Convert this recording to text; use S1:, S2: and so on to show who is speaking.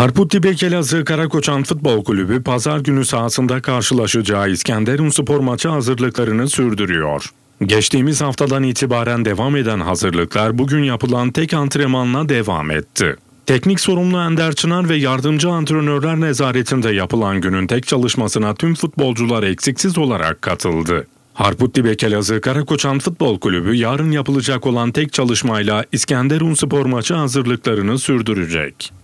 S1: Harputli Bekelazı Karakoçan Futbol Kulübü pazar günü sahasında karşılaşacağı İskenderun Spor maçı hazırlıklarını sürdürüyor. Geçtiğimiz haftadan itibaren devam eden hazırlıklar bugün yapılan tek antrenmanla devam etti. Teknik sorumlu Ender Çınar ve yardımcı antrenörler nezaretinde yapılan günün tek çalışmasına tüm futbolcular eksiksiz olarak katıldı. Harputli Bekelazı Karakoçan Futbol Kulübü yarın yapılacak olan tek çalışmayla İskenderun spor maçı hazırlıklarını sürdürecek.